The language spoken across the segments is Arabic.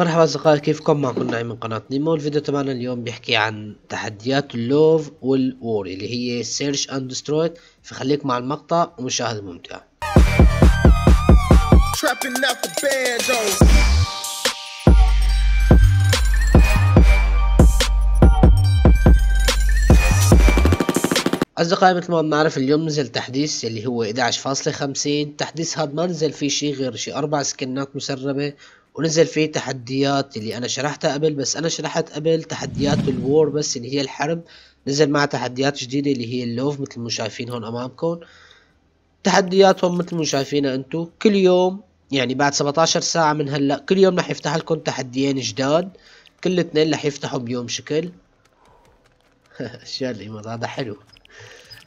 مرحبا أصدقائي كيفكم معكم نعيم من قناة نيمو الفيديو تبعنا اليوم بيحكي عن تحديات اللوف والور اللي هي سيرش اند دسترويد فخليك مع المقطع ومشاهدة ممتعة أصدقائي مثل ما بنعرف اليوم نزل تحديث اللي هو 11.50 تحديث هاد ما نزل فيه شي غير شي أربع سكنات مسربة ونزل فيه تحديات اللي أنا شرحتها قبل بس أنا شرحت قبل تحديات الوور بس اللي هي الحرب نزل مع تحديات جديدة اللي هي اللوف مثل ما شايفين هون أمامكم تحدياتهم مثل ما شايفينها أنتو كل يوم يعني بعد 17 ساعة من هلا كل يوم رح يفتح لكم تحديين جداد كل اثنين رح يفتحوا بيوم شكل شو الإمارة هذا حلو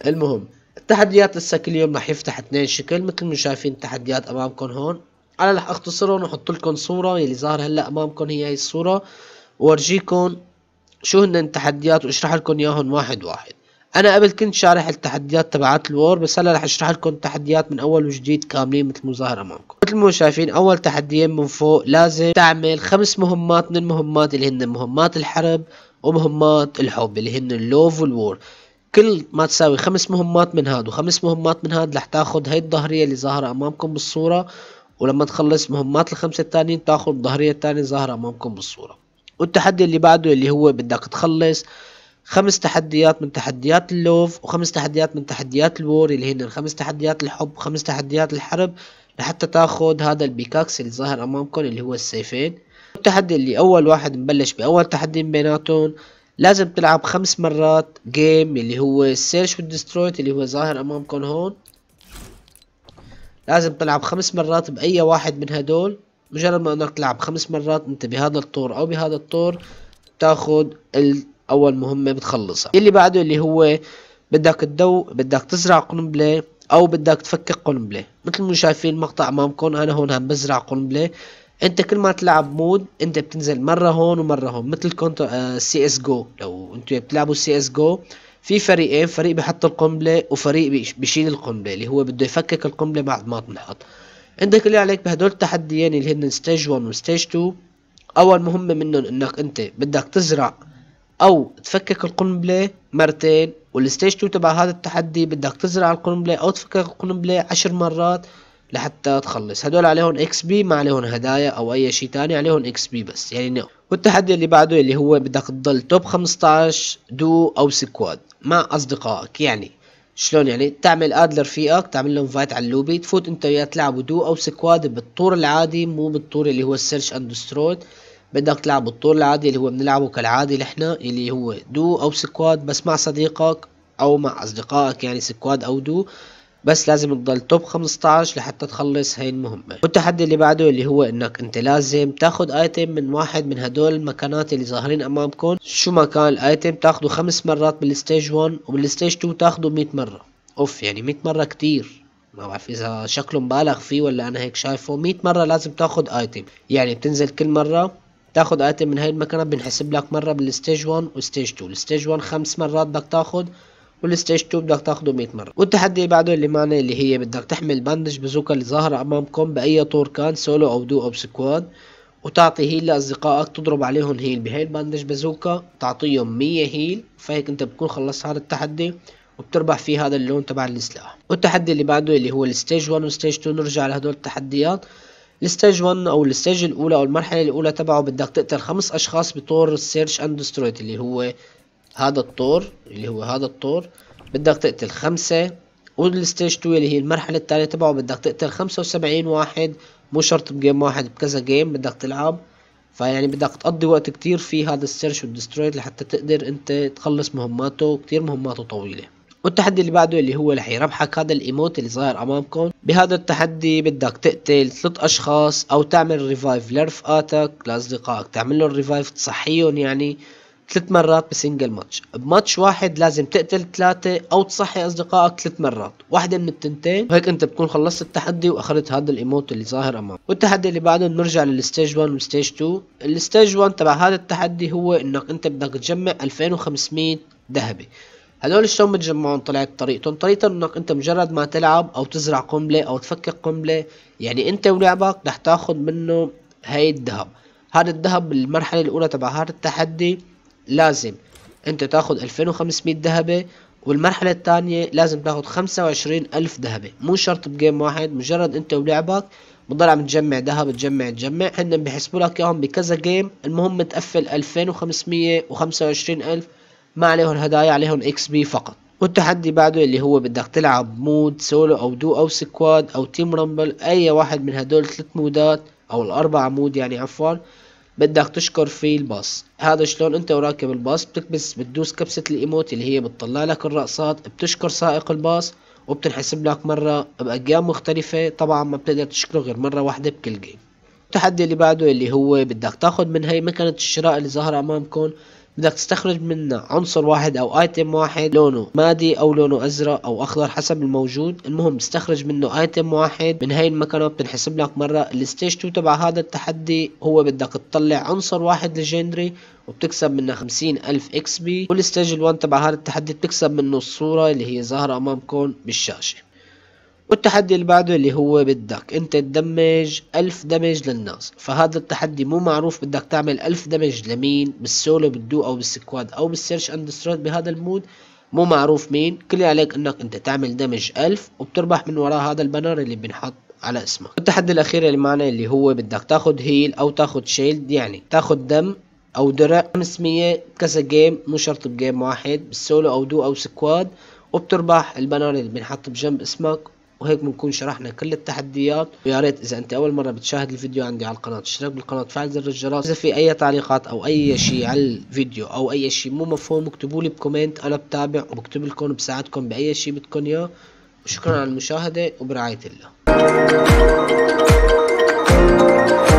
المهم التحديات لسه كل يوم راح يفتح اثنين شكل مثل ما شايفين التحديات امامكم هون انا راح اختصرهم واحط لكم صوره يلي ظاهر هلا امامكم هي هي الصوره وارجيكم شو هن التحديات واشرح لكم اياهم واحد واحد انا قبل كنت شارح التحديات تبعات الور بس هلا راح اشرح لكم التحديات من اول وجديد كاملين مثل ما ظاهر امامكم مثل ما شايفين اول تحديين من فوق لازم تعمل خمس مهمات من المهمات اللي هن مهمات الحرب ومهمات الحب اللي هن اللوف والور كل ما تساوي خمس مهمات من هاد وخمس مهمات من هاد رح تاخد هاي الظهرية اللي ظاهرة امامكم بالصورة ولما تخلص مهمات الخمسة التانيين تاخد الظهرية التانية ظاهرة امامكم بالصورة والتحدي اللي بعده اللي هو بدك تخلص خمس تحديات من تحديات اللوف وخمس تحديات من تحديات الور اللي هن خمس تحديات الحب وخمس تحديات الحرب لحتى تاخد هذا البيكاكس اللي ظاهر امامكم اللي هو السيفين التحدي اللي اول واحد نبلش باول تحدي بيناتهم لازم تلعب خمس مرات جيم اللي هو سيرش والدسترويت اللي هو ظاهر امامكم هون لازم تلعب خمس مرات باي واحد من هدول مجرد ما انك تلعب خمس مرات انت بهذا الطور او بهذا الطور بتاخد اول مهمة بتخلصها اللي بعده اللي هو بدك تدو بدك تزرع قنبلة او بدك تفكك قنبلة مثل ما شايفين المقطع امامكم انا هون عم بزرع قنبلة انت كل ما تلعب مود انت بتنزل مره هون ومره هون مثل كنت سي اس جو لو انتوا بتلعبوا سي اس جو في فريقين فريق بحط القنبله وفريق بيشيل القنبله اللي هو بده يفكك القنبله بعد ما تنحط انت كل عليك بهدول التحديين اللي هن ستيج 1 وستيج 2 اول مهمه منهم انك انت بدك تزرع او تفكك القنبله مرتين والستيج 2 تبع هذا التحدي بدك تزرع القنبله او تفكك القنبله عشر مرات لحتى تخلص هدول عليهم اكس بي ما عليهم هدايا او اي شيء تاني عليهم اكس بي بس يعني نو والتحدي اللي بعده اللي هو بدك تضل توب 15 دو او سكواد مع اصدقائك يعني شلون يعني تعمل اد لرفيقك تعمل لهم فايت على اللوبي تفوت انت وياه تلعبوا دو او سكواد بالطور العادي مو بالطور اللي هو السيرش اند دسترويد بدك تلعب بالطور العادي اللي هو بنلعبه كالعادي نحنا اللي هو دو او سكواد بس مع صديقك او مع اصدقائك يعني سكواد او دو بس لازم تضل توب 15 لحتى تخلص هاي المهمة والتحدي اللي بعده اللي هو انك انت لازم تاخد ايتم من واحد من هدول المكانات اللي ظاهرين امامكم شو ما كان الايتم تاخده خمس مرات بالستيج 1 وبالستيج 2 تاخده 100 مرة اوف يعني 100 مرة كتير ما بعرف اذا شكله مبالغ فيه ولا انا هيك شايفه 100 مرة لازم تاخد ايتم يعني بتنزل كل مرة تاخد ايتم من هاي المكانة بنحسب لك مره بالستيج 1 وستيج 2 الستيج 1 خمس مرات بدك تاخد والستيج 2 بدك تاخده 100 مره والتحدي اللي بعده اللي معنا اللي هي بدك تحمل بندج بزوكا اللي ظاهره امامكم باي طور كان سولو او دو او سكواد وتعطي هيل لاصدقائك تضرب عليهم هيل بهي البندج بازوكا تعطيهم 100 هيل فهيك انت بتكون خلصت هذا التحدي وبتربح فيه هذا اللون تبع السلاح والتحدي اللي بعده اللي هو الستيج 1 والستيج 2 نرجع لهدول التحديات الستيج 1 او الستيج الاولى او المرحله الاولى تبعه بدك تقتل خمس اشخاص بطور السيرش اند دسترويت اللي هو هذا الطور اللي هو هذا الطور بدك تقتل خمسة والستيج 2 اللي هي المرحلة التالية تبعه بدك تقتل خمسة وسبعين واحد مو شرط بجيم واحد بكذا جيم بدك تلعب فيعني بدك تقضي وقت كتير في هذا السيرش والدسترويد لحتى تقدر انت تخلص مهماته كتير مهماته طويلة والتحدي اللي بعده اللي هو رح يربحك هذا الايموت اللي ظاهر امامكم بهذا التحدي بدك تقتل ثلاث اشخاص او تعمل ريفايف لرفقاتك لاصدقائك تعمل لهم ريفايف تصحيهم يعني ثلاث مرات بسنجل ماتش بماتش واحد لازم تقتل ثلاثة او تصحي اصدقائك ثلاث مرات واحدة من التنتين وهيك انت بتكون خلصت التحدي واخذت هذا الايموت اللي ظاهر امامك والتحدي اللي بعده بنرجع للستيج 1 والستيج 2 الستيج 1 تبع هذا التحدي هو انك انت بدك تجمع 2500 ذهبي هدول شلون بتجمعهم طلعت طريقتهم طريقتهم انك انت مجرد ما تلعب او تزرع قنبلة او تفكك قنبلة يعني انت ولعبك رح تاخذ منه هاي الذهب هذا الذهب بالمرحلة الاولى تبع هذا التحدي لازم انت تاخذ 2500 ذهبة والمرحلة الثانية لازم تاخذ 25000 ذهبة مو شرط بجيم واحد مجرد انت ولعبك بتضل عم تجمع ذهب تجمع تجمع هن بحسبوا لك اياهم بكذا جيم المهم تقفل 2500 و25000 ما عليهم هدايا عليهم اكس بي فقط والتحدي بعده اللي هو بدك تلعب مود سولو او دو او سكواد او تيم رامبل اي واحد من هدول الثلاث مودات او الاربع مود يعني عفوا بدك تشكر في الباص هذا شلون انت وراكب الباص بتكبس بتدوس كبسة الايموت اللي هي بتطلع لك الرقصات بتشكر سائق الباص وبتنحسب لك مرة بأجام مختلفة طبعا ما بتقدر تشكره غير مرة واحدة بكل جيم التحدي اللي بعده اللي هو بدك تاخد من هاي مكنة الشراء اللي ظاهرة امامكم بدك تستخرج منه عنصر واحد او ايتم واحد لونه مادي او لونه ازرق او اخضر حسب الموجود المهم تستخرج منه ايتم واحد من هاي المكنه بتنحسب لك مره الستيج 2 تبع هذا التحدي هو بدك تطلع عنصر واحد لجندري وبتكسب منه الف اكس بي والستيج 1 تبع هذا التحدي بتكسب منه الصوره اللي هي ظاهره امامكم بالشاشه والتحدي اللي بعده اللي هو بدك انت تدمج ألف دمج للناس فهذا التحدي مو معروف بدك تعمل ألف دمج لمين بالسولو بالدو او بالسكواد او بالسيرش اند ستراد بهذا المود مو معروف مين كل اللي عليك انك انت تعمل دمج ألف وبتربح من وراء هذا البنر اللي بنحط على اسمك التحدي الاخير اللي معنا اللي هو بدك تاخد هيل او تاخد شيلد يعني تاخد دم او درع 500 كذا جيم مو شرط بجيم واحد بالسولو او دو او سكواد وبتربح البنر اللي بنحط بجنب اسمك وهيك بنكون شرحنا كل التحديات ويا ريت اذا انت اول مره بتشاهد الفيديو عندي على القناه تشترك بالقناه وتفعل زر الجرس اذا في اي تعليقات او اي شيء على الفيديو او اي شيء مو مفهوم اكتبوا لي بكومنت انا بتابع وبكتب لكم بساعدكم باي شيء بدكم اياه وشكرا على المشاهده وبرعايه الله